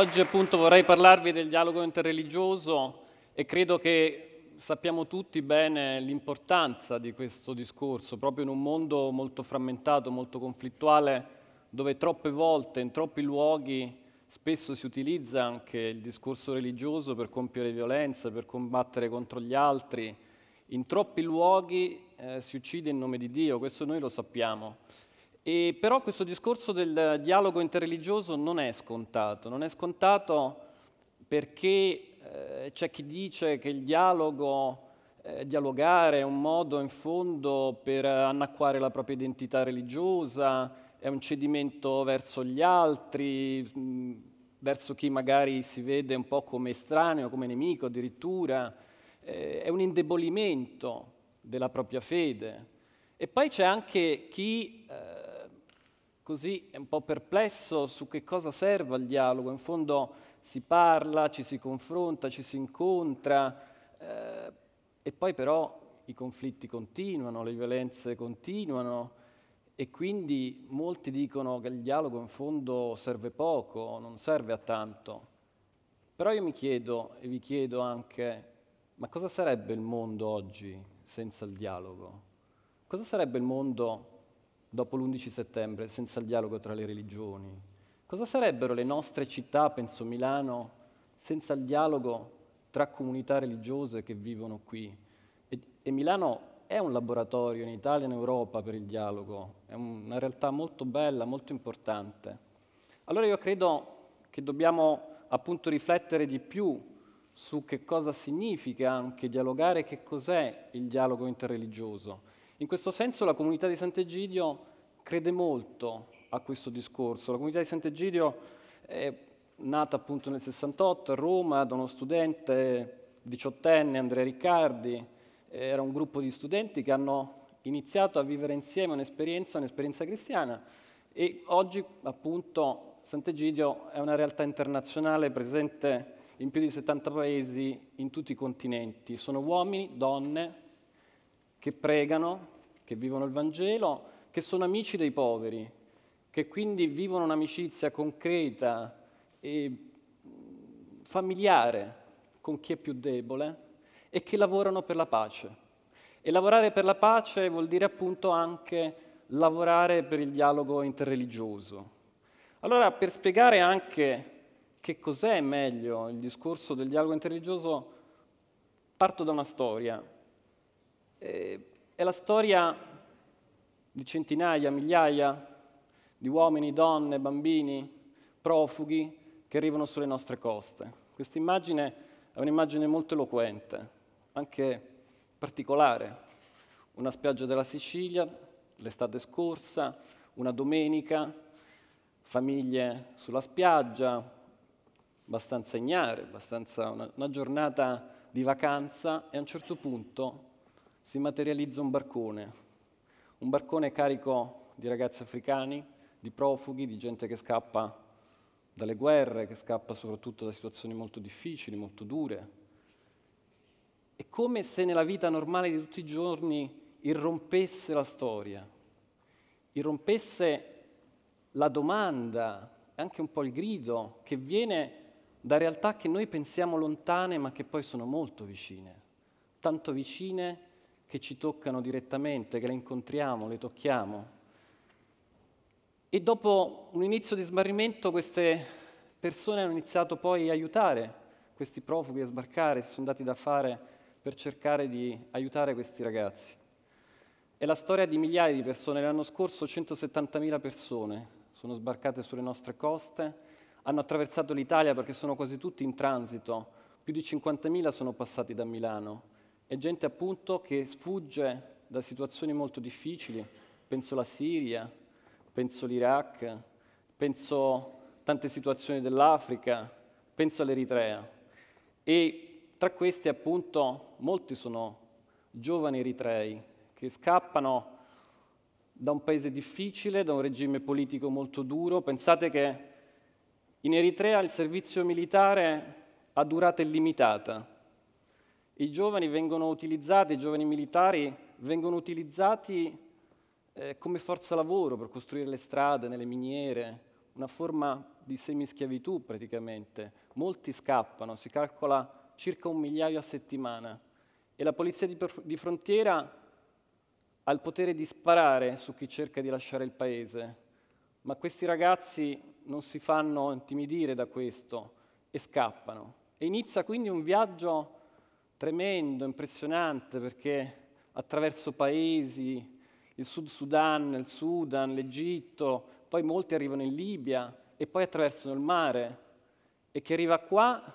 Oggi appunto vorrei parlarvi del dialogo interreligioso e credo che sappiamo tutti bene l'importanza di questo discorso, proprio in un mondo molto frammentato, molto conflittuale, dove troppe volte, in troppi luoghi, spesso si utilizza anche il discorso religioso per compiere violenza, per combattere contro gli altri. In troppi luoghi eh, si uccide in nome di Dio, questo noi lo sappiamo. E però questo discorso del dialogo interreligioso non è scontato, non è scontato perché eh, c'è chi dice che il dialogo, eh, dialogare è un modo in fondo per annacquare la propria identità religiosa, è un cedimento verso gli altri, mh, verso chi magari si vede un po' come estraneo, come nemico addirittura, eh, è un indebolimento della propria fede. E poi c'è anche chi eh, così è un po' perplesso su che cosa serva il dialogo. In fondo si parla, ci si confronta, ci si incontra eh, e poi però i conflitti continuano, le violenze continuano e quindi molti dicono che il dialogo in fondo serve poco, non serve a tanto. Però io mi chiedo e vi chiedo anche, ma cosa sarebbe il mondo oggi senza il dialogo? Cosa sarebbe il mondo dopo l'11 settembre, senza il dialogo tra le religioni? Cosa sarebbero le nostre città, penso Milano, senza il dialogo tra comunità religiose che vivono qui? E, e Milano è un laboratorio in Italia e in Europa per il dialogo, è una realtà molto bella, molto importante. Allora io credo che dobbiamo appunto riflettere di più su che cosa significa anche dialogare, che cos'è il dialogo interreligioso. In questo senso la comunità di Sant'Egidio crede molto a questo discorso. La comunità di Sant'Egidio è nata appunto nel 68 a Roma da uno studente diciottenne, Andrea Riccardi, era un gruppo di studenti che hanno iniziato a vivere insieme un'esperienza, un'esperienza cristiana e oggi appunto Sant'Egidio è una realtà internazionale presente in più di 70 paesi in tutti i continenti. Sono uomini, donne che pregano, che vivono il Vangelo che sono amici dei poveri, che quindi vivono un'amicizia concreta e mm, familiare con chi è più debole e che lavorano per la pace. E lavorare per la pace vuol dire appunto anche lavorare per il dialogo interreligioso. Allora, per spiegare anche che cos'è meglio il discorso del dialogo interreligioso, parto da una storia. Eh, è la storia di centinaia, migliaia di uomini, donne, bambini, profughi che arrivano sulle nostre coste. Questa immagine è un'immagine molto eloquente, anche particolare. Una spiaggia della Sicilia, l'estate scorsa, una domenica, famiglie sulla spiaggia, abbastanza ignare, abbastanza una, una giornata di vacanza e a un certo punto si materializza un barcone un barcone carico di ragazzi africani, di profughi, di gente che scappa dalle guerre, che scappa soprattutto da situazioni molto difficili, molto dure. È come se nella vita normale di tutti i giorni irrompesse la storia, irrompesse la domanda, anche un po' il grido che viene da realtà che noi pensiamo lontane ma che poi sono molto vicine, tanto vicine che ci toccano direttamente, che le incontriamo, le tocchiamo. E dopo un inizio di smarrimento queste persone hanno iniziato poi a aiutare questi profughi a sbarcare, si sono dati da fare per cercare di aiutare questi ragazzi. È la storia di migliaia di persone, l'anno scorso 170.000 persone sono sbarcate sulle nostre coste, hanno attraversato l'Italia perché sono quasi tutti in transito, più di 50.000 sono passati da Milano è gente appunto che sfugge da situazioni molto difficili, penso alla Siria, penso all'Iraq, penso a tante situazioni dell'Africa, penso all'Eritrea. E tra questi appunto molti sono giovani eritrei che scappano da un paese difficile, da un regime politico molto duro. Pensate che in Eritrea il servizio militare ha durata illimitata, i giovani vengono utilizzati, i giovani militari vengono utilizzati eh, come forza lavoro per costruire le strade, nelle miniere, una forma di semischiavitù praticamente. Molti scappano, si calcola circa un migliaio a settimana e la polizia di, di frontiera ha il potere di sparare su chi cerca di lasciare il paese, ma questi ragazzi non si fanno intimidire da questo e scappano. E inizia quindi un viaggio tremendo, impressionante, perché attraverso paesi, il Sud Sudan, il Sudan, l'Egitto, poi molti arrivano in Libia e poi attraversano il mare. E chi arriva qua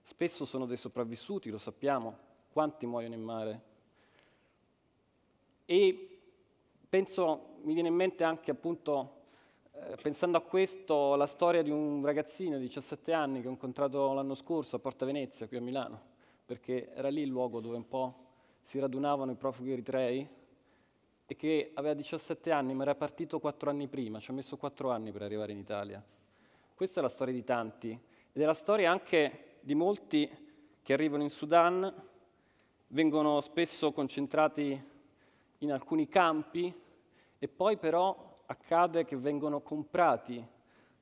spesso sono dei sopravvissuti, lo sappiamo, quanti muoiono in mare. E penso, mi viene in mente anche appunto, eh, pensando a questo, la storia di un ragazzino di 17 anni che ho incontrato l'anno scorso a Porta Venezia, qui a Milano perché era lì il luogo dove un po' si radunavano i profughi eritrei e che aveva 17 anni ma era partito 4 anni prima, ci ha messo 4 anni per arrivare in Italia. Questa è la storia di tanti ed è la storia anche di molti che arrivano in Sudan, vengono spesso concentrati in alcuni campi e poi però accade che vengono comprati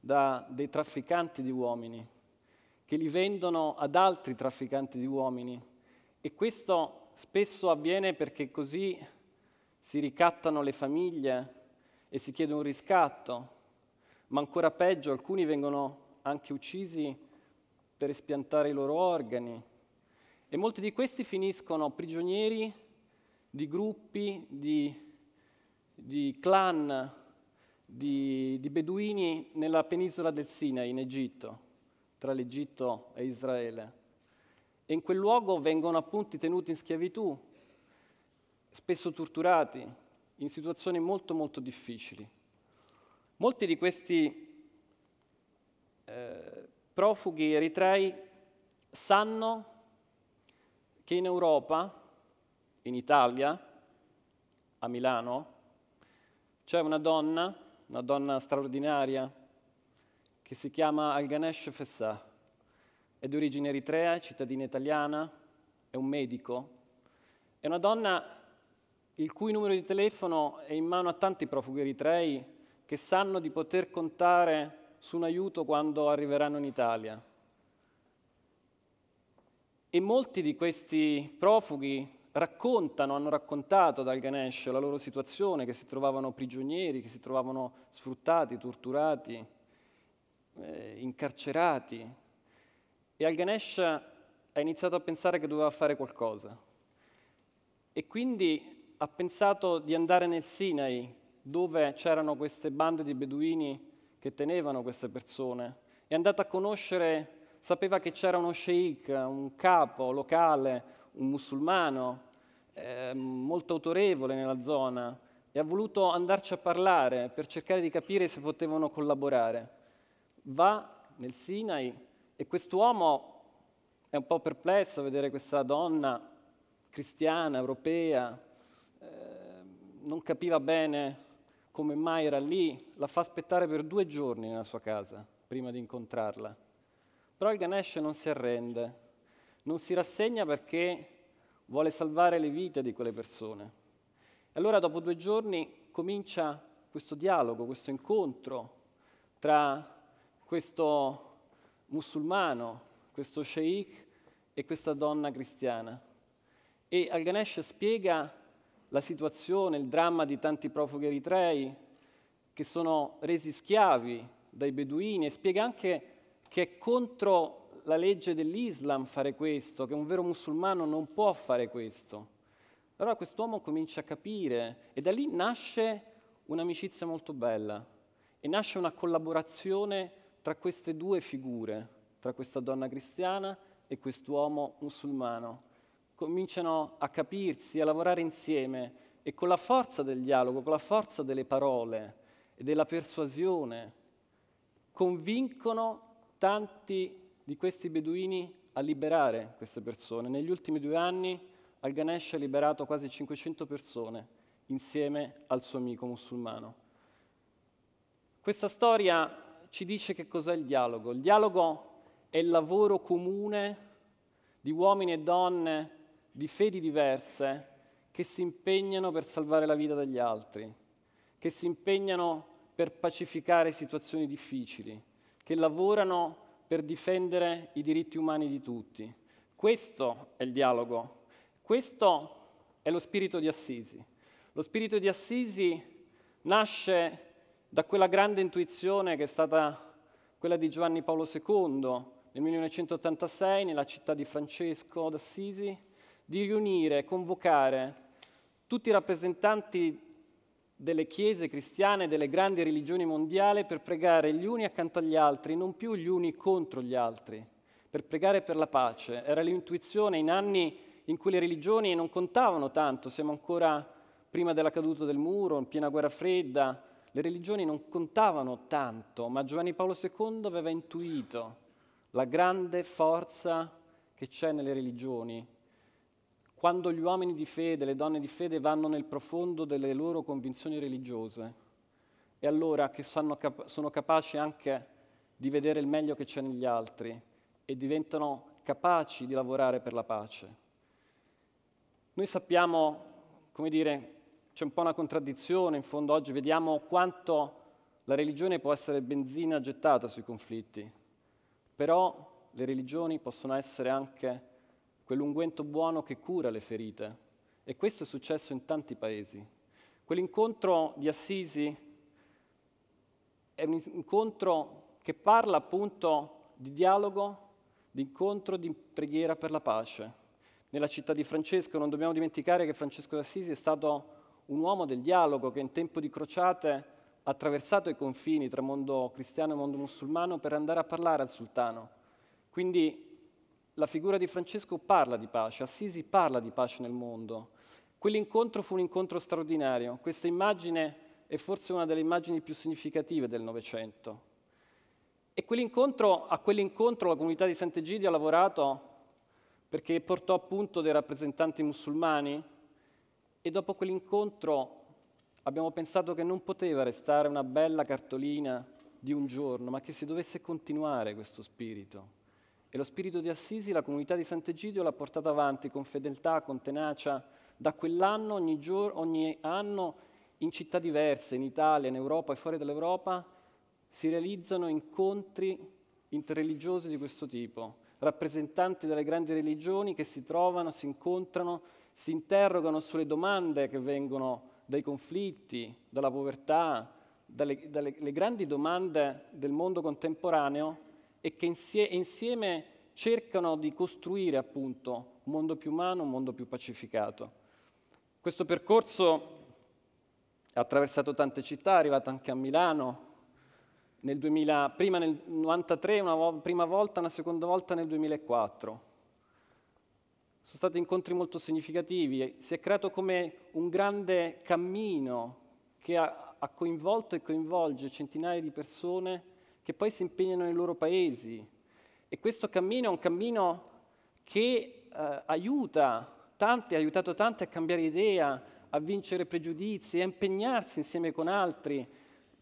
da dei trafficanti di uomini che li vendono ad altri trafficanti di uomini e questo spesso avviene perché così si ricattano le famiglie e si chiede un riscatto, ma ancora peggio alcuni vengono anche uccisi per espiantare i loro organi e molti di questi finiscono prigionieri di gruppi, di, di clan, di, di beduini nella penisola del Sinai in Egitto tra l'Egitto e Israele. E in quel luogo vengono appunto tenuti in schiavitù, spesso torturati, in situazioni molto molto difficili. Molti di questi eh, profughi eritrei sanno che in Europa, in Italia, a Milano, c'è una donna, una donna straordinaria, che si chiama Alganesh Fessah, è di origine eritrea, cittadina italiana, è un medico, è una donna il cui numero di telefono è in mano a tanti profughi eritrei che sanno di poter contare su un aiuto quando arriveranno in Italia. E molti di questi profughi raccontano, hanno raccontato dal Ganesh la loro situazione, che si trovavano prigionieri, che si trovavano sfruttati, torturati, eh, incarcerati. E al Ganesh ha iniziato a pensare che doveva fare qualcosa. E quindi ha pensato di andare nel Sinai, dove c'erano queste bande di beduini che tenevano queste persone. È andato a conoscere, sapeva che c'era uno sheikh, un capo locale, un musulmano, eh, molto autorevole nella zona, e ha voluto andarci a parlare per cercare di capire se potevano collaborare va nel Sinai e quest'uomo è un po' perplesso a vedere questa donna cristiana, europea, eh, non capiva bene come mai era lì, la fa aspettare per due giorni nella sua casa prima di incontrarla. Però il Ganesh non si arrende, non si rassegna perché vuole salvare le vite di quelle persone. E allora dopo due giorni comincia questo dialogo, questo incontro tra questo musulmano, questo sheikh e questa donna cristiana. E al Ganesh spiega la situazione, il dramma di tanti profughi eritrei che sono resi schiavi dai beduini e spiega anche che è contro la legge dell'Islam fare questo, che un vero musulmano non può fare questo. Allora quest'uomo comincia a capire e da lì nasce un'amicizia molto bella e nasce una collaborazione tra queste due figure, tra questa donna cristiana e quest'uomo musulmano. Cominciano a capirsi, a lavorare insieme e con la forza del dialogo, con la forza delle parole e della persuasione, convincono tanti di questi beduini a liberare queste persone. Negli ultimi due anni Al-Ganesh ha liberato quasi 500 persone insieme al suo amico musulmano. Questa storia ci dice che cos'è il dialogo. Il dialogo è il lavoro comune di uomini e donne di fedi diverse che si impegnano per salvare la vita degli altri, che si impegnano per pacificare situazioni difficili, che lavorano per difendere i diritti umani di tutti. Questo è il dialogo, questo è lo spirito di Assisi. Lo spirito di Assisi nasce da quella grande intuizione che è stata quella di Giovanni Paolo II nel 1986 nella città di Francesco d'Assisi, di riunire, convocare tutti i rappresentanti delle chiese cristiane, delle grandi religioni mondiali per pregare gli uni accanto agli altri, non più gli uni contro gli altri, per pregare per la pace. Era l'intuizione in anni in cui le religioni non contavano tanto, siamo ancora prima della caduta del muro, in piena guerra fredda, le religioni non contavano tanto, ma Giovanni Paolo II aveva intuito la grande forza che c'è nelle religioni. Quando gli uomini di fede, le donne di fede vanno nel profondo delle loro convinzioni religiose e allora che sono, cap- sono capaci anche di vedere il meglio che c'è negli altri e diventano capaci di lavorare per la pace. Noi sappiamo, come dire, c'è un po' una contraddizione, in fondo oggi vediamo quanto la religione può essere benzina gettata sui conflitti, però le religioni possono essere anche quell'unguento buono che cura le ferite e questo è successo in tanti paesi. Quell'incontro di Assisi è un incontro che parla appunto di dialogo, di incontro, di preghiera per la pace. Nella città di Francesco non dobbiamo dimenticare che Francesco d'Assisi è stato un uomo del dialogo che in tempo di crociate ha attraversato i confini tra mondo cristiano e mondo musulmano per andare a parlare al sultano. Quindi la figura di Francesco parla di pace, Assisi parla di pace nel mondo. Quell'incontro fu un incontro straordinario. Questa immagine è forse una delle immagini più significative del Novecento. E quell'incontro, a quell'incontro la comunità di Sant'Egidio ha lavorato perché portò appunto dei rappresentanti musulmani e dopo quell'incontro abbiamo pensato che non poteva restare una bella cartolina di un giorno, ma che si dovesse continuare questo spirito. E lo spirito di Assisi, la comunità di Sant'Egidio l'ha portato avanti con fedeltà, con tenacia, da quell'anno ogni, giorno, ogni anno in città diverse, in Italia, in Europa e fuori dall'Europa, si realizzano incontri interreligiosi di questo tipo, rappresentanti delle grandi religioni che si trovano, si incontrano si interrogano sulle domande che vengono dai conflitti, dalla povertà, dalle, dalle grandi domande del mondo contemporaneo e che insie, insieme cercano di costruire appunto un mondo più umano, un mondo più pacificato. Questo percorso ha attraversato tante città, è arrivato anche a Milano, nel 2000, prima nel 1993 una prima volta, una seconda volta nel 2004 sono stati incontri molto significativi, si è creato come un grande cammino che ha, ha coinvolto e coinvolge centinaia di persone che poi si impegnano nei loro paesi. E questo cammino è un cammino che eh, aiuta tanti, ha aiutato tanti a cambiare idea, a vincere pregiudizi, a impegnarsi insieme con altri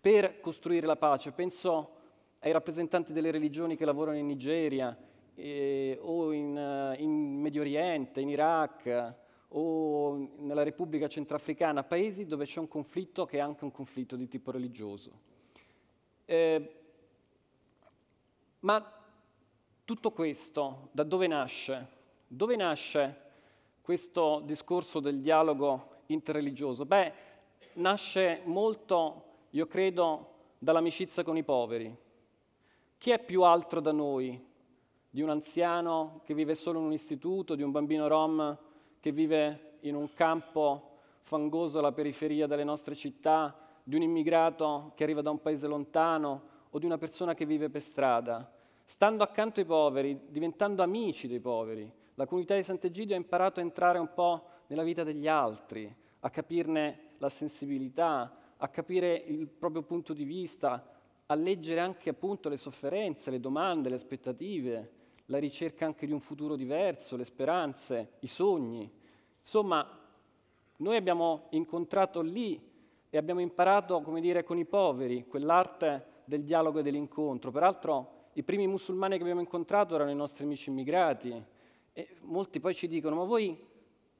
per costruire la pace. Penso ai rappresentanti delle religioni che lavorano in Nigeria, eh, o in, eh, in Medio Oriente, in Iraq o nella Repubblica Centrafricana, paesi dove c'è un conflitto che è anche un conflitto di tipo religioso. Eh, ma tutto questo da dove nasce? Dove nasce questo discorso del dialogo interreligioso? Beh, nasce molto, io credo, dall'amicizia con i poveri. Chi è più altro da noi di un anziano che vive solo in un istituto, di un bambino rom che vive in un campo fangoso alla periferia delle nostre città, di un immigrato che arriva da un paese lontano o di una persona che vive per strada. Stando accanto ai poveri, diventando amici dei poveri, la comunità di Sant'Egidio ha imparato a entrare un po' nella vita degli altri, a capirne la sensibilità, a capire il proprio punto di vista, a leggere anche appunto le sofferenze, le domande, le aspettative, la ricerca anche di un futuro diverso, le speranze, i sogni. Insomma, noi abbiamo incontrato lì e abbiamo imparato, come dire, con i poveri, quell'arte del dialogo e dell'incontro. Peraltro i primi musulmani che abbiamo incontrato erano i nostri amici immigrati e molti poi ci dicono, ma voi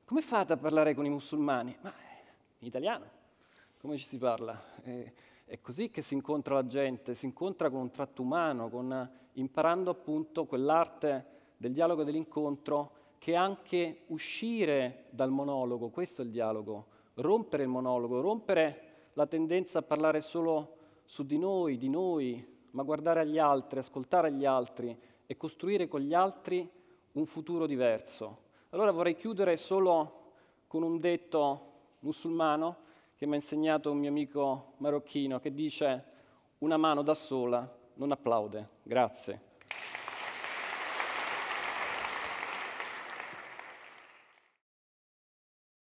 come fate a parlare con i musulmani? Ma in italiano, come ci si parla? Eh, è così che si incontra la gente, si incontra con un tratto umano, con, imparando appunto quell'arte del dialogo e dell'incontro che è anche uscire dal monologo, questo è il dialogo, rompere il monologo, rompere la tendenza a parlare solo su di noi, di noi, ma guardare agli altri, ascoltare gli altri e costruire con gli altri un futuro diverso. Allora vorrei chiudere solo con un detto musulmano che mi ha insegnato un mio amico marocchino che dice una mano da sola non applaude. Grazie.